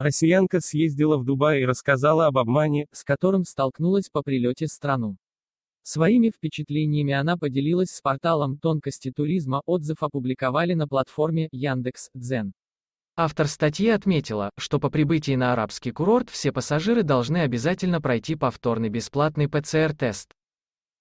Россиянка съездила в Дубай и рассказала об обмане, с которым столкнулась по прилете в страну. Своими впечатлениями она поделилась с порталом «Тонкости туризма», отзыв опубликовали на платформе Яндекс.Дзен. Автор статьи отметила, что по прибытии на арабский курорт все пассажиры должны обязательно пройти повторный бесплатный ПЦР-тест.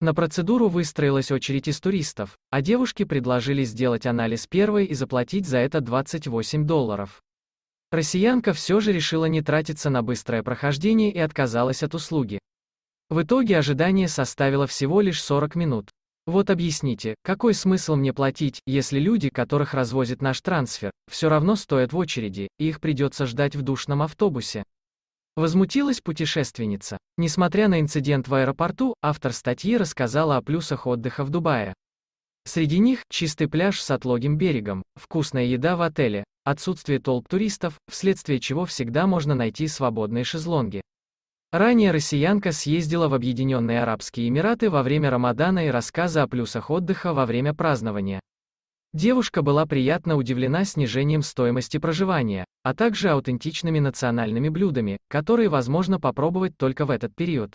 На процедуру выстроилась очередь из туристов, а девушке предложили сделать анализ первой и заплатить за это 28 долларов. Россиянка все же решила не тратиться на быстрое прохождение и отказалась от услуги. В итоге ожидание составило всего лишь 40 минут. Вот объясните, какой смысл мне платить, если люди, которых развозит наш трансфер, все равно стоят в очереди, и их придется ждать в душном автобусе? Возмутилась путешественница. Несмотря на инцидент в аэропорту, автор статьи рассказала о плюсах отдыха в Дубае. Среди них – чистый пляж с отлогим берегом, вкусная еда в отеле, отсутствие толп туристов, вследствие чего всегда можно найти свободные шезлонги. Ранее россиянка съездила в Объединенные Арабские Эмираты во время Рамадана и рассказа о плюсах отдыха во время празднования. Девушка была приятно удивлена снижением стоимости проживания, а также аутентичными национальными блюдами, которые возможно попробовать только в этот период.